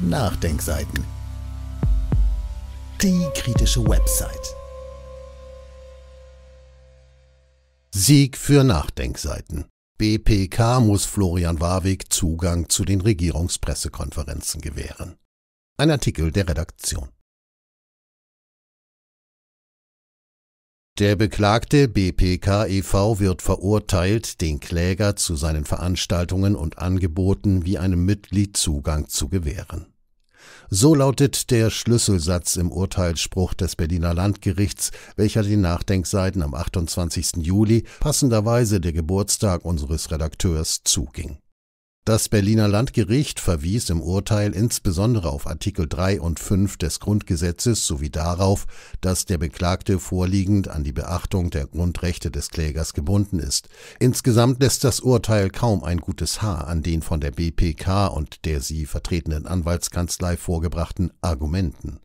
Nachdenkseiten. Die kritische Website. Sieg für Nachdenkseiten. BPK muss Florian Warwick Zugang zu den Regierungspressekonferenzen gewähren. Ein Artikel der Redaktion. Der Beklagte BPK e.V. wird verurteilt, den Kläger zu seinen Veranstaltungen und Angeboten wie einem Mitglied Zugang zu gewähren. So lautet der Schlüsselsatz im Urteilsspruch des Berliner Landgerichts, welcher den Nachdenkseiten am 28. Juli passenderweise der Geburtstag unseres Redakteurs zuging. Das Berliner Landgericht verwies im Urteil insbesondere auf Artikel 3 und 5 des Grundgesetzes sowie darauf, dass der Beklagte vorliegend an die Beachtung der Grundrechte des Klägers gebunden ist. Insgesamt lässt das Urteil kaum ein gutes Haar an den von der BPK und der sie vertretenen Anwaltskanzlei vorgebrachten Argumenten.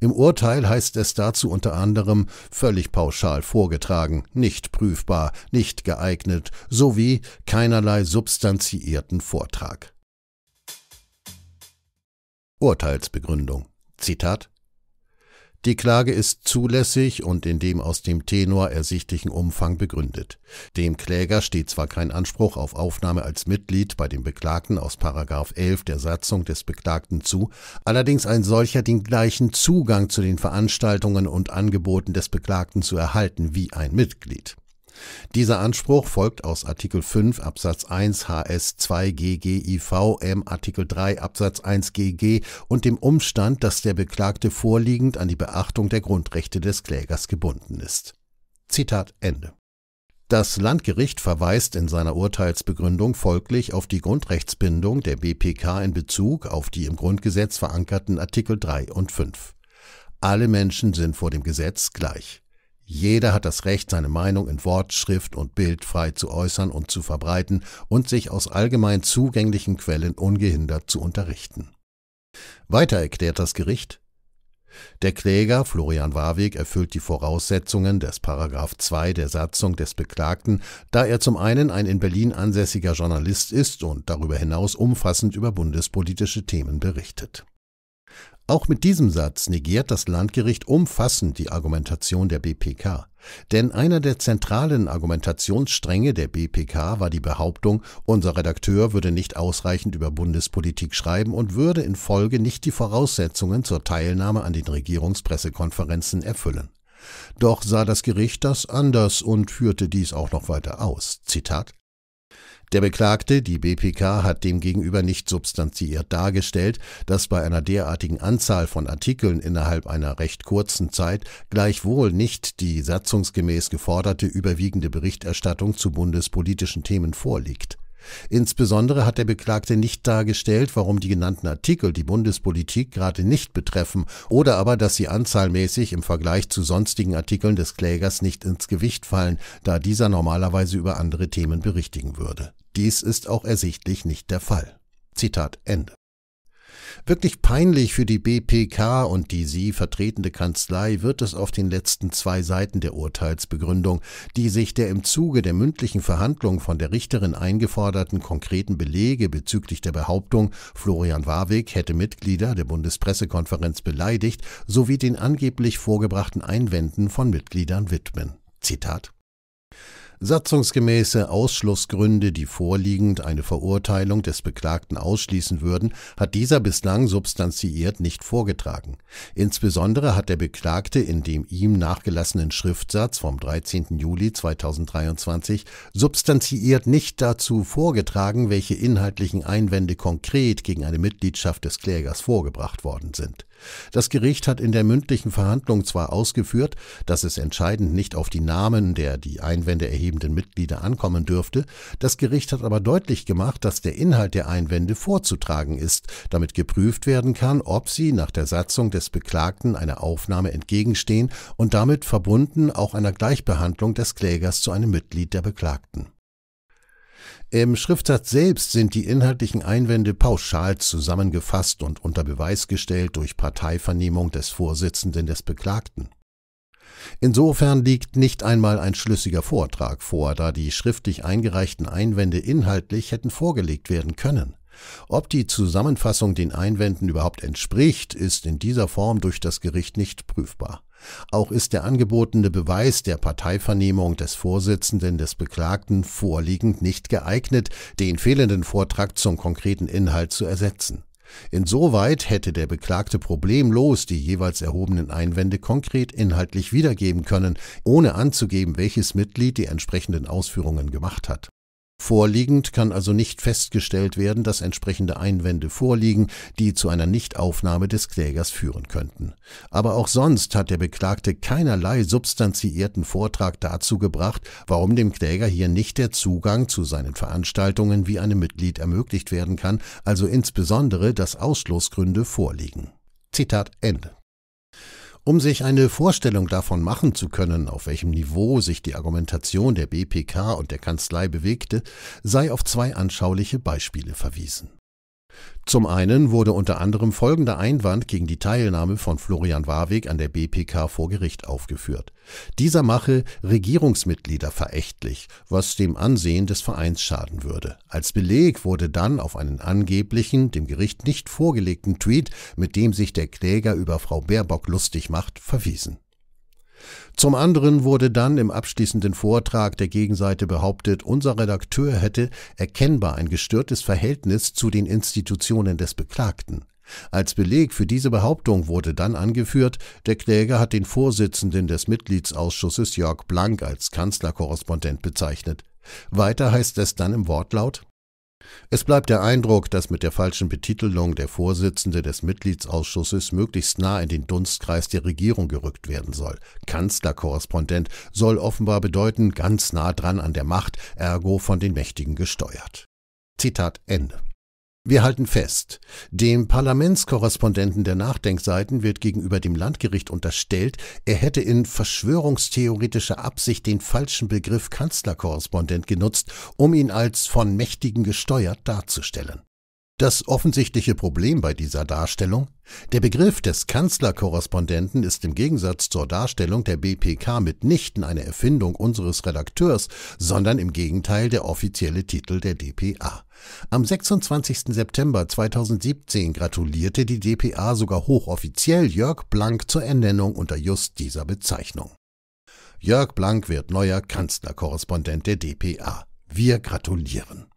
Im Urteil heißt es dazu unter anderem völlig pauschal vorgetragen, nicht prüfbar, nicht geeignet sowie keinerlei substanziierten Vortrag. Urteilsbegründung Zitat die Klage ist zulässig und in dem aus dem Tenor ersichtlichen Umfang begründet. Dem Kläger steht zwar kein Anspruch auf Aufnahme als Mitglied bei dem Beklagten aus 11 der Satzung des Beklagten zu, allerdings ein solcher den gleichen Zugang zu den Veranstaltungen und Angeboten des Beklagten zu erhalten wie ein Mitglied. Dieser Anspruch folgt aus Artikel 5 Absatz 1 HS 2 GGIV M Artikel 3 Absatz 1 GG und dem Umstand, dass der Beklagte vorliegend an die Beachtung der Grundrechte des Klägers gebunden ist. Zitat Ende. Das Landgericht verweist in seiner Urteilsbegründung folglich auf die Grundrechtsbindung der BPK in Bezug auf die im Grundgesetz verankerten Artikel 3 und 5. Alle Menschen sind vor dem Gesetz gleich. Jeder hat das Recht, seine Meinung in Wort, Schrift und Bild frei zu äußern und zu verbreiten und sich aus allgemein zugänglichen Quellen ungehindert zu unterrichten. Weiter erklärt das Gericht, der Kläger Florian Warwick erfüllt die Voraussetzungen des Paragraph 2 der Satzung des Beklagten, da er zum einen ein in Berlin ansässiger Journalist ist und darüber hinaus umfassend über bundespolitische Themen berichtet. Auch mit diesem Satz negiert das Landgericht umfassend die Argumentation der BPK. Denn einer der zentralen Argumentationsstränge der BPK war die Behauptung, unser Redakteur würde nicht ausreichend über Bundespolitik schreiben und würde in Folge nicht die Voraussetzungen zur Teilnahme an den Regierungspressekonferenzen erfüllen. Doch sah das Gericht das anders und führte dies auch noch weiter aus. Zitat der Beklagte, die BPK, hat demgegenüber nicht substanziiert dargestellt, dass bei einer derartigen Anzahl von Artikeln innerhalb einer recht kurzen Zeit gleichwohl nicht die satzungsgemäß geforderte überwiegende Berichterstattung zu bundespolitischen Themen vorliegt. Insbesondere hat der Beklagte nicht dargestellt, warum die genannten Artikel die Bundespolitik gerade nicht betreffen oder aber, dass sie anzahlmäßig im Vergleich zu sonstigen Artikeln des Klägers nicht ins Gewicht fallen, da dieser normalerweise über andere Themen berichtigen würde. Dies ist auch ersichtlich nicht der Fall. Zitat Ende Wirklich peinlich für die BPK und die sie vertretende Kanzlei wird es auf den letzten zwei Seiten der Urteilsbegründung, die sich der im Zuge der mündlichen Verhandlung von der Richterin eingeforderten konkreten Belege bezüglich der Behauptung, Florian Warwick hätte Mitglieder der Bundespressekonferenz beleidigt, sowie den angeblich vorgebrachten Einwänden von Mitgliedern widmen. Zitat Satzungsgemäße Ausschlussgründe, die vorliegend eine Verurteilung des Beklagten ausschließen würden, hat dieser bislang substanziiert nicht vorgetragen. Insbesondere hat der Beklagte in dem ihm nachgelassenen Schriftsatz vom 13. Juli 2023 substanziiert nicht dazu vorgetragen, welche inhaltlichen Einwände konkret gegen eine Mitgliedschaft des Klägers vorgebracht worden sind. Das Gericht hat in der mündlichen Verhandlung zwar ausgeführt, dass es entscheidend nicht auf die Namen der die Einwände erhebenden Mitglieder ankommen dürfte, das Gericht hat aber deutlich gemacht, dass der Inhalt der Einwände vorzutragen ist, damit geprüft werden kann, ob sie nach der Satzung des Beklagten einer Aufnahme entgegenstehen und damit verbunden auch einer Gleichbehandlung des Klägers zu einem Mitglied der Beklagten. Im Schriftsatz selbst sind die inhaltlichen Einwände pauschal zusammengefasst und unter Beweis gestellt durch Parteivernehmung des Vorsitzenden des Beklagten. Insofern liegt nicht einmal ein schlüssiger Vortrag vor, da die schriftlich eingereichten Einwände inhaltlich hätten vorgelegt werden können. Ob die Zusammenfassung den Einwänden überhaupt entspricht, ist in dieser Form durch das Gericht nicht prüfbar. Auch ist der angebotene Beweis der Parteivernehmung des Vorsitzenden des Beklagten vorliegend nicht geeignet, den fehlenden Vortrag zum konkreten Inhalt zu ersetzen. Insoweit hätte der Beklagte problemlos die jeweils erhobenen Einwände konkret inhaltlich wiedergeben können, ohne anzugeben, welches Mitglied die entsprechenden Ausführungen gemacht hat Vorliegend kann also nicht festgestellt werden, dass entsprechende Einwände vorliegen, die zu einer Nichtaufnahme des Klägers führen könnten. Aber auch sonst hat der Beklagte keinerlei substanziierten Vortrag dazu gebracht, warum dem Kläger hier nicht der Zugang zu seinen Veranstaltungen wie einem Mitglied ermöglicht werden kann, also insbesondere, dass Ausschlussgründe vorliegen. Zitat Ende. Um sich eine Vorstellung davon machen zu können, auf welchem Niveau sich die Argumentation der BPK und der Kanzlei bewegte, sei auf zwei anschauliche Beispiele verwiesen. Zum einen wurde unter anderem folgender Einwand gegen die Teilnahme von Florian Warweg an der BPK vor Gericht aufgeführt. Dieser mache Regierungsmitglieder verächtlich, was dem Ansehen des Vereins schaden würde. Als Beleg wurde dann auf einen angeblichen, dem Gericht nicht vorgelegten Tweet, mit dem sich der Kläger über Frau Baerbock lustig macht, verwiesen zum anderen wurde dann im abschließenden Vortrag der Gegenseite behauptet, unser Redakteur hätte erkennbar ein gestörtes Verhältnis zu den Institutionen des Beklagten. Als Beleg für diese Behauptung wurde dann angeführt, der Kläger hat den Vorsitzenden des Mitgliedsausschusses Jörg Blank als Kanzlerkorrespondent bezeichnet. Weiter heißt es dann im Wortlaut es bleibt der Eindruck, dass mit der falschen Betitelung der Vorsitzende des Mitgliedsausschusses möglichst nah in den Dunstkreis der Regierung gerückt werden soll. Kanzlerkorrespondent soll offenbar bedeuten, ganz nah dran an der Macht, ergo von den Mächtigen gesteuert. Zitat Ende. Wir halten fest, dem Parlamentskorrespondenten der Nachdenkseiten wird gegenüber dem Landgericht unterstellt, er hätte in verschwörungstheoretischer Absicht den falschen Begriff Kanzlerkorrespondent genutzt, um ihn als von Mächtigen gesteuert darzustellen. Das offensichtliche Problem bei dieser Darstellung? Der Begriff des Kanzlerkorrespondenten ist im Gegensatz zur Darstellung der BPK mitnichten eine Erfindung unseres Redakteurs, sondern im Gegenteil der offizielle Titel der DPA. Am 26. September 2017 gratulierte die DPA sogar hochoffiziell Jörg Blank zur Ernennung unter just dieser Bezeichnung. Jörg Blank wird neuer Kanzlerkorrespondent der DPA. Wir gratulieren.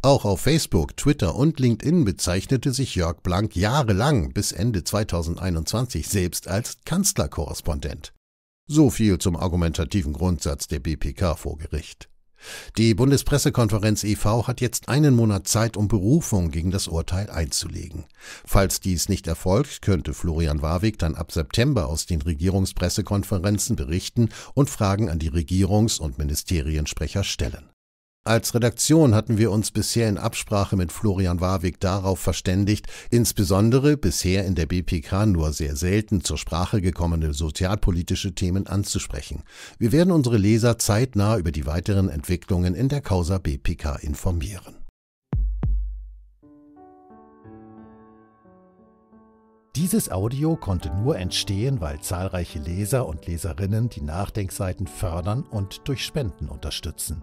Auch auf Facebook, Twitter und LinkedIn bezeichnete sich Jörg Blank jahrelang bis Ende 2021 selbst als Kanzlerkorrespondent. So viel zum argumentativen Grundsatz der BPK vor Gericht. Die Bundespressekonferenz e.V. hat jetzt einen Monat Zeit, um Berufung gegen das Urteil einzulegen. Falls dies nicht erfolgt, könnte Florian Warwick dann ab September aus den Regierungspressekonferenzen berichten und Fragen an die Regierungs- und Ministeriensprecher stellen. Als Redaktion hatten wir uns bisher in Absprache mit Florian Warwick darauf verständigt, insbesondere bisher in der BPK nur sehr selten zur Sprache gekommene sozialpolitische Themen anzusprechen. Wir werden unsere Leser zeitnah über die weiteren Entwicklungen in der Causa BPK informieren. Dieses Audio konnte nur entstehen, weil zahlreiche Leser und Leserinnen die Nachdenkseiten fördern und durch Spenden unterstützen.